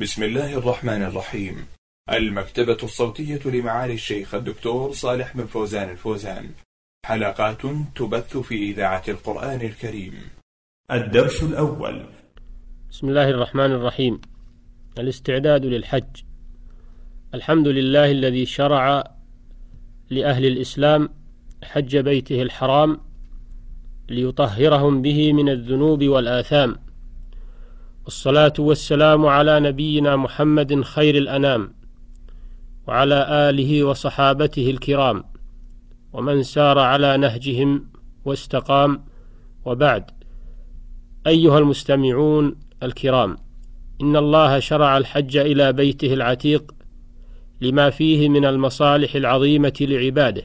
بسم الله الرحمن الرحيم المكتبة الصوتية لمعالي الشيخ الدكتور صالح بن فوزان الفوزان حلقات تبث في إذاعة القرآن الكريم الدرس الأول بسم الله الرحمن الرحيم الاستعداد للحج الحمد لله الذي شرع لأهل الإسلام حج بيته الحرام ليطهرهم به من الذنوب والآثام والصلاة والسلام على نبينا محمد خير الأنام وعلى آله وصحابته الكرام ومن سار على نهجهم واستقام وبعد أيها المستمعون الكرام إن الله شرع الحج إلى بيته العتيق لما فيه من المصالح العظيمة لعباده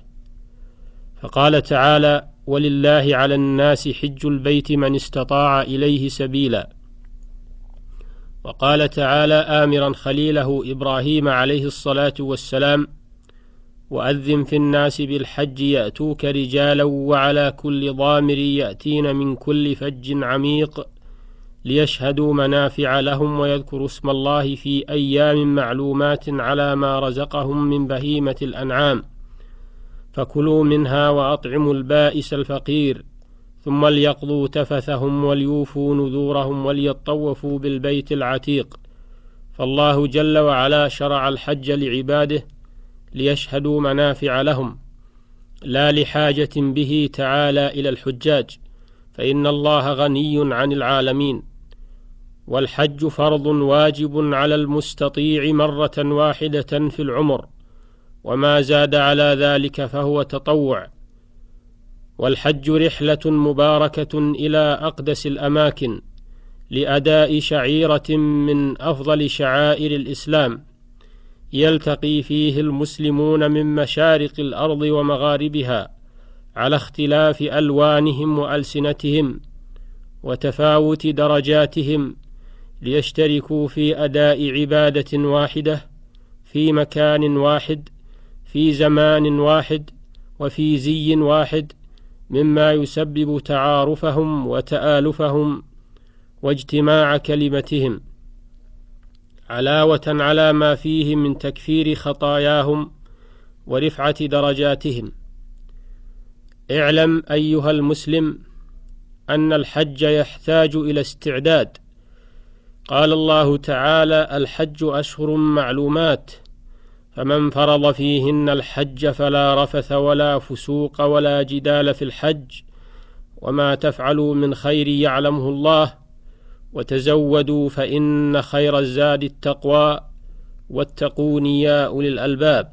فقال تعالى ولله على الناس حج البيت من استطاع إليه سبيلا وقال تعالى آمرا خليله إبراهيم عليه الصلاة والسلام وأذن في الناس بالحج يأتوك رجالا وعلى كل ضامر يأتين من كل فج عميق ليشهدوا منافع لهم ويذكروا اسم الله في أيام معلومات على ما رزقهم من بهيمة الأنعام فكلوا منها وأطعموا البائس الفقير ثم ليقضوا تفثهم وليوفوا نذورهم وليطوفوا بالبيت العتيق فالله جل وعلا شرع الحج لعباده ليشهدوا منافع لهم لا لحاجه به تعالى الى الحجاج فان الله غني عن العالمين والحج فرض واجب على المستطيع مره واحده في العمر وما زاد على ذلك فهو تطوع والحج رحله مباركه الى اقدس الاماكن لاداء شعيره من افضل شعائر الاسلام يلتقي فيه المسلمون من مشارق الارض ومغاربها على اختلاف الوانهم والسنتهم وتفاوت درجاتهم ليشتركوا في اداء عباده واحده في مكان واحد في زمان واحد وفي زي واحد مما يسبب تعارفهم وتآلفهم واجتماع كلمتهم علاوة على ما فيه من تكفير خطاياهم ورفعة درجاتهم اعلم أيها المسلم أن الحج يحتاج إلى استعداد قال الله تعالى الحج أشهر معلومات فمن فرض فيهن الحج فلا رفث ولا فسوق ولا جدال في الحج وما تفعلوا من خير يعلمه الله وتزودوا فان خير الزاد التقوى واتقون يا اولي الالباب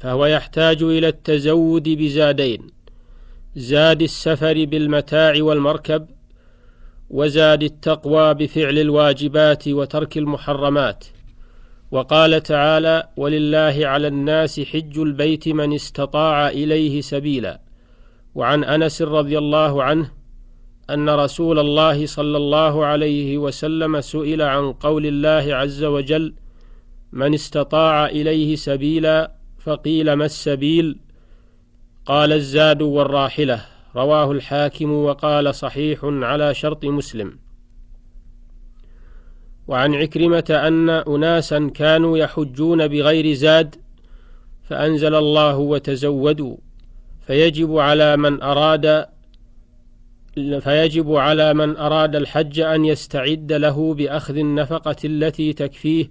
فهو يحتاج الى التزود بزادين زاد السفر بالمتاع والمركب وزاد التقوى بفعل الواجبات وترك المحرمات وقال تعالى ولله على الناس حج البيت من استطاع اليه سبيلا وعن انس رضي الله عنه ان رسول الله صلى الله عليه وسلم سئل عن قول الله عز وجل من استطاع اليه سبيلا فقيل ما السبيل قال الزاد والراحله رواه الحاكم وقال صحيح على شرط مسلم وعن عكرمة أن أناسا كانوا يحجون بغير زاد فأنزل الله وتزودوا فيجب على من أراد فيجب على من أراد الحج أن يستعد له بأخذ النفقة التي تكفيه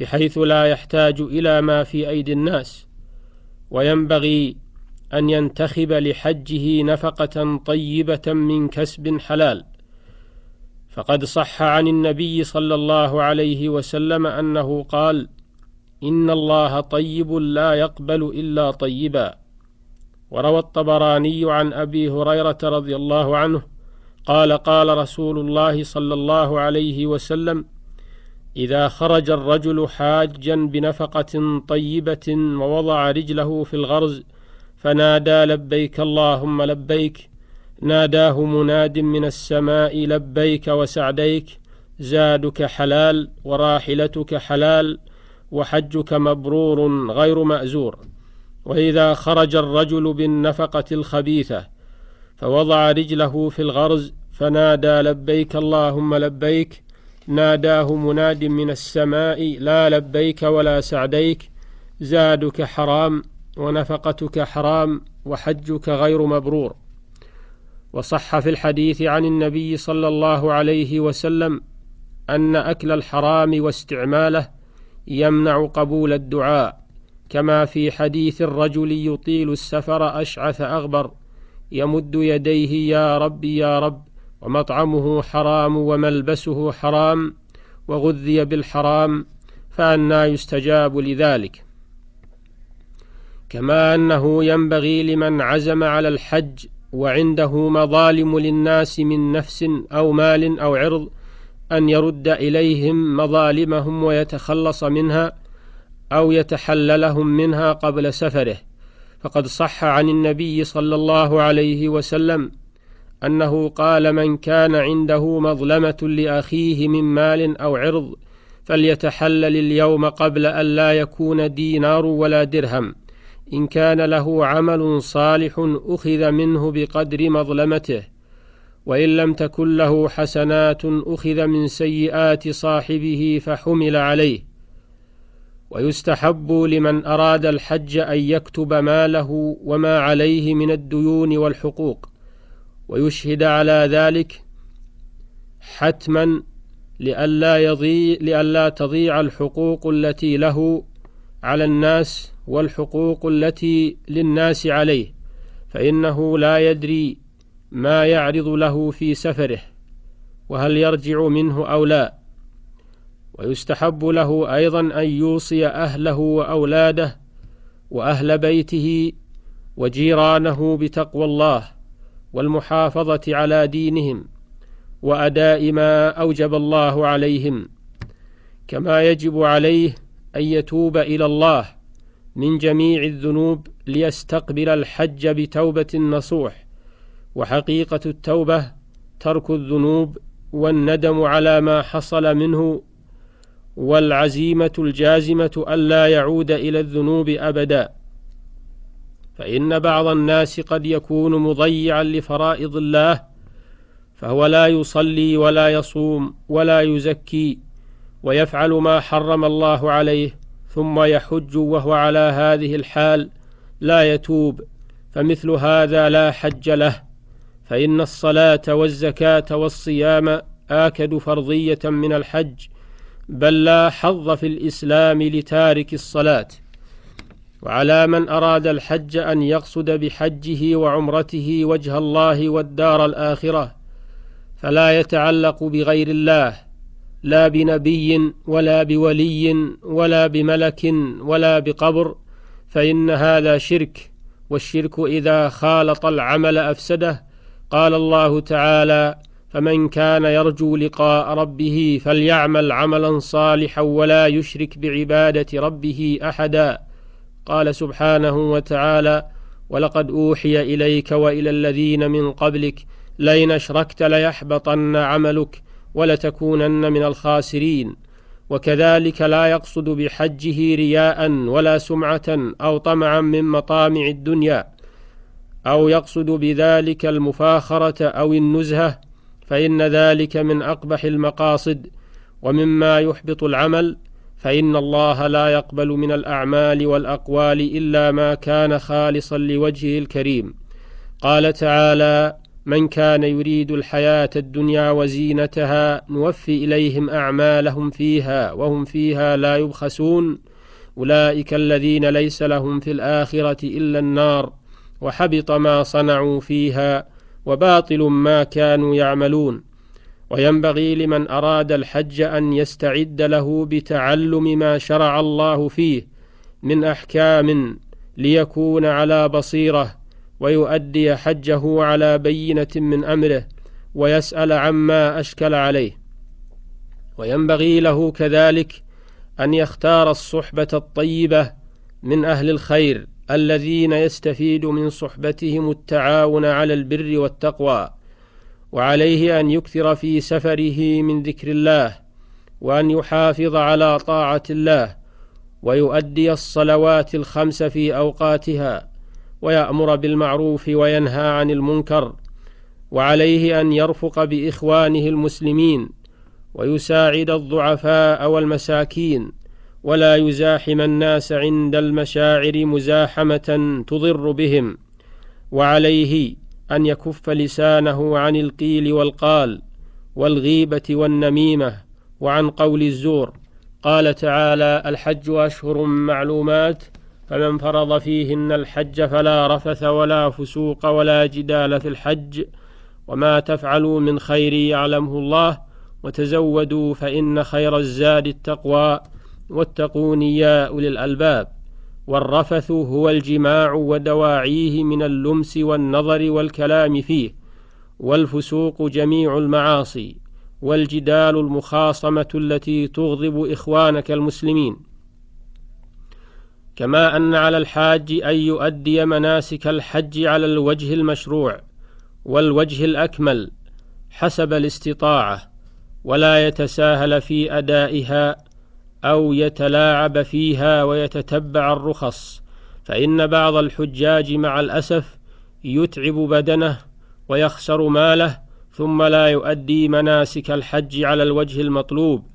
بحيث لا يحتاج إلى ما في أيدي الناس وينبغي أن ينتخب لحجه نفقة طيبة من كسب حلال فقد صح عن النبي صلى الله عليه وسلم انه قال ان الله طيب لا يقبل الا طيبا وروى الطبراني عن ابي هريره رضي الله عنه قال قال رسول الله صلى الله عليه وسلم اذا خرج الرجل حاجا بنفقه طيبه ووضع رجله في الغرز فنادى لبيك اللهم لبيك ناداه مناد من السماء لبيك وسعديك زادك حلال وراحلتك حلال وحجك مبرور غير مأزور وإذا خرج الرجل بالنفقة الخبيثة فوضع رجله في الغرز فنادى لبيك اللهم لبيك ناداه مناد من السماء لا لبيك ولا سعديك زادك حرام ونفقتك حرام وحجك غير مبرور وصح في الحديث عن النبي صلى الله عليه وسلم أن أكل الحرام واستعماله يمنع قبول الدعاء كما في حديث الرجل يطيل السفر أشعث أغبر يمد يديه يا ربي يا رب ومطعمه حرام وملبسه حرام وغذي بالحرام فأنى يستجاب لذلك كما أنه ينبغي لمن عزم على الحج وعنده مظالم للناس من نفس أو مال أو عرض أن يرد إليهم مظالمهم ويتخلص منها أو يتحللهم منها قبل سفره فقد صح عن النبي صلى الله عليه وسلم أنه قال من كان عنده مظلمة لأخيه من مال أو عرض فليتحلل اليوم قبل أن لا يكون دينار ولا درهم إن كان له عمل صالح أخذ منه بقدر مظلمته وإن لم تكن له حسنات أخذ من سيئات صاحبه فحمل عليه ويستحب لمن أراد الحج أن يكتب ماله وما عليه من الديون والحقوق ويشهد على ذلك حتما لئلا, يضيع لئلا تضيع الحقوق التي له على الناس والحقوق التي للناس عليه فإنه لا يدري ما يعرض له في سفره وهل يرجع منه أو لا ويستحب له أيضا أن يوصي أهله وأولاده وأهل بيته وجيرانه بتقوى الله والمحافظة على دينهم وأداء ما أوجب الله عليهم كما يجب عليه أن يتوب إلى الله من جميع الذنوب ليستقبل الحج بتوبة نصوح وحقيقة التوبة ترك الذنوب والندم على ما حصل منه والعزيمة الجازمة ألا يعود إلى الذنوب أبدا فإن بعض الناس قد يكون مضيعا لفرائض الله فهو لا يصلي ولا يصوم ولا يزكي ويفعل ما حرم الله عليه ثم يحج وهو على هذه الحال لا يتوب فمثل هذا لا حج له فان الصلاه والزكاه والصيام اكد فرضيه من الحج بل لا حظ في الاسلام لتارك الصلاه وعلى من اراد الحج ان يقصد بحجه وعمرته وجه الله والدار الاخره فلا يتعلق بغير الله لا بنبي ولا بولي ولا بملك ولا بقبر فإن هذا شرك والشرك إذا خالط العمل أفسده قال الله تعالى فمن كان يرجو لقاء ربه فليعمل عملا صالحا ولا يشرك بعبادة ربه أحدا قال سبحانه وتعالى ولقد أوحي إليك وإلى الذين من قبلك لئن أشركت ليحبطن عملك ولتكونن من الخاسرين وكذلك لا يقصد بحجه رياء ولا سمعة أو طمعا من مطامع الدنيا أو يقصد بذلك المفاخرة أو النزهة فإن ذلك من أقبح المقاصد ومما يحبط العمل فإن الله لا يقبل من الأعمال والأقوال إلا ما كان خالصا لوجهه الكريم قال تعالى من كان يريد الحياة الدنيا وزينتها نوفي إليهم أعمالهم فيها وهم فيها لا يبخسون أولئك الذين ليس لهم في الآخرة إلا النار وحبط ما صنعوا فيها وباطل ما كانوا يعملون وينبغي لمن أراد الحج أن يستعد له بتعلم ما شرع الله فيه من أحكام ليكون على بصيره ويؤدي حجه على بينة من أمره ويسأل عما أشكل عليه وينبغي له كذلك أن يختار الصحبة الطيبة من أهل الخير الذين يستفيد من صحبتهم التعاون على البر والتقوى وعليه أن يكثر في سفره من ذكر الله وأن يحافظ على طاعة الله ويؤدي الصلوات الخمس في أوقاتها ويأمر بالمعروف وينهى عن المنكر وعليه أن يرفق بإخوانه المسلمين ويساعد الضعفاء والمساكين ولا يزاحم الناس عند المشاعر مزاحمة تضر بهم وعليه أن يكف لسانه عن القيل والقال والغيبة والنميمة وعن قول الزور قال تعالى الحج أشهر معلومات فمن فرض فيهن الحج فلا رفث ولا فسوق ولا جدال في الحج وما تفعلوا من خير يعلمه الله وتزودوا فإن خير الزاد التقوى واتقون يا أولي الألباب والرفث هو الجماع ودواعيه من اللمس والنظر والكلام فيه والفسوق جميع المعاصي والجدال المخاصمة التي تغضب إخوانك المسلمين كما أن على الحاج أن يؤدي مناسك الحج على الوجه المشروع والوجه الأكمل حسب الاستطاعة ولا يتساهل في أدائها أو يتلاعب فيها ويتتبع الرخص فإن بعض الحجاج مع الأسف يتعب بدنه ويخسر ماله ثم لا يؤدي مناسك الحج على الوجه المطلوب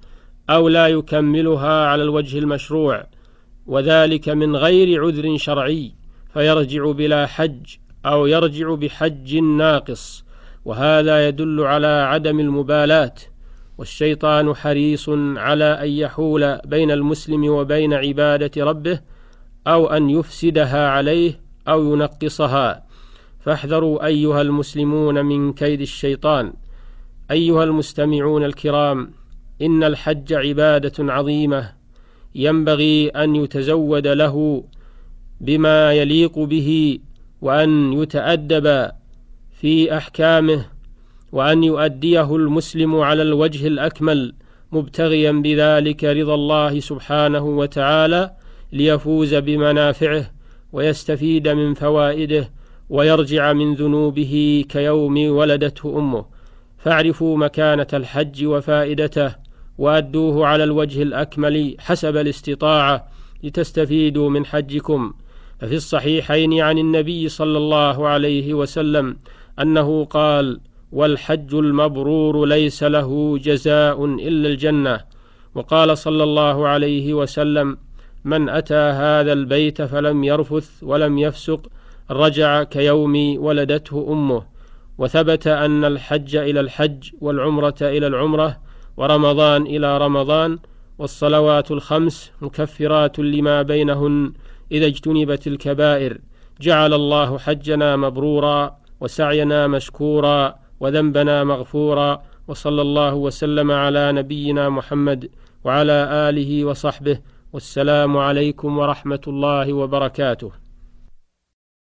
أو لا يكملها على الوجه المشروع وذلك من غير عذر شرعي فيرجع بلا حج أو يرجع بحج ناقص وهذا يدل على عدم المبالاة والشيطان حريص على أن يحول بين المسلم وبين عبادة ربه أو أن يفسدها عليه أو ينقصها فاحذروا أيها المسلمون من كيد الشيطان أيها المستمعون الكرام إن الحج عبادة عظيمة ينبغي أن يتزود له بما يليق به وأن يتأدب في أحكامه وأن يؤديه المسلم على الوجه الأكمل مبتغيا بذلك رضا الله سبحانه وتعالى ليفوز بمنافعه ويستفيد من فوائده ويرجع من ذنوبه كيوم ولدته امه فاعرفوا مكانه الحج وفائدته وأدوه على الوجه الأكمل حسب الاستطاعة لتستفيدوا من حجكم ففي الصحيحين عن النبي صلى الله عليه وسلم أنه قال والحج المبرور ليس له جزاء إلا الجنة وقال صلى الله عليه وسلم من أتى هذا البيت فلم يرفث ولم يفسق رجع كيوم ولدته أمه وثبت أن الحج إلى الحج والعمرة إلى العمرة ورمضان إلى رمضان والصلوات الخمس مكفرات لما بينهن إذا اجتنبت الكبائر جعل الله حجنا مبرورا وسعينا مشكورا وذنبنا مغفورا وصلى الله وسلم على نبينا محمد وعلى آله وصحبه والسلام عليكم ورحمة الله وبركاته